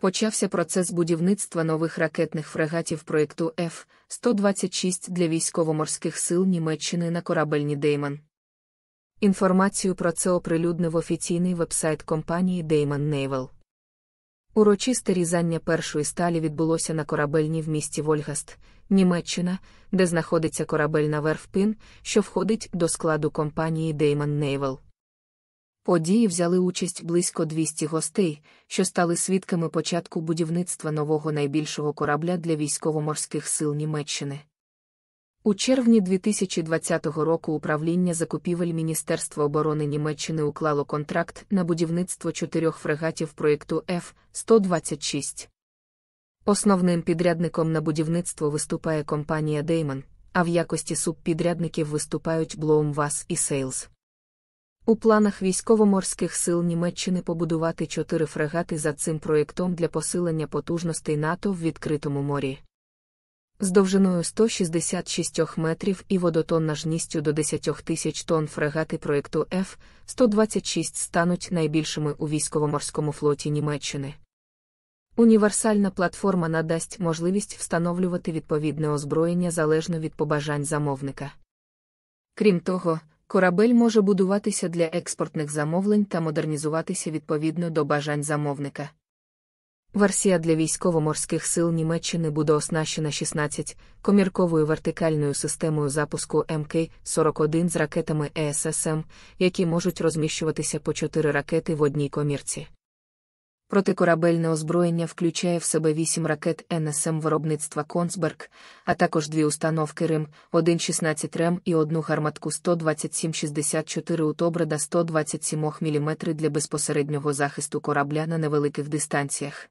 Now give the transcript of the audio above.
Почався процес будівництва нових ракетних фрегатів проєкту F-126 для військово-морських сил Німеччини на корабельні Дейман. Інформацію про це оприлюднив офіційний вебсайт компанії Дейман Нейвел. Урочисте різання першої сталі відбулося на корабельні в місті Вольгаст, Німеччина, де знаходиться корабельна верфпин, що входить до складу компанії Дейман Нейвел події взяли участь близько 200 гостей, що стали свідками початку будівництва нового найбільшого корабля для військово-морських сил Німеччини. У червні 2020 року управління закупівель Міністерства оборони Німеччини уклало контракт на будівництво чотирьох фрегатів проєкту F-126. Основним підрядником на будівництво виступає компанія Деймон, а в якості субпідрядників виступають Блоумвас і Сейлз. У планах військово-морських сил Німеччини побудувати чотири фрегати за цим проєктом для посилення потужностей НАТО в відкритому морі. З довжиною 166 метрів і водотоннажністю до 10 тисяч тонн фрегати проєкту F 126 стануть найбільшими у військово-морському флоті Німеччини. Універсальна платформа надасть можливість встановлювати відповідне озброєння залежно від побажань замовника. Крім того, Корабель може будуватися для експортних замовлень та модернізуватися відповідно до бажань замовника. Версія для військово-морських сил Німеччини буде оснащена 16 комірковою вертикальною системою запуску МК-41 з ракетами ЕССМ, які можуть розміщуватися по 4 ракети в одній комірці. Протикорабельне озброєння включає в себе вісім ракет НСМ виробництва Консберг, а також дві установки Рим, 1,16 РЕМ і одну гарматку 127-64 утобреда 127 мм для безпосереднього захисту корабля на невеликих дистанціях.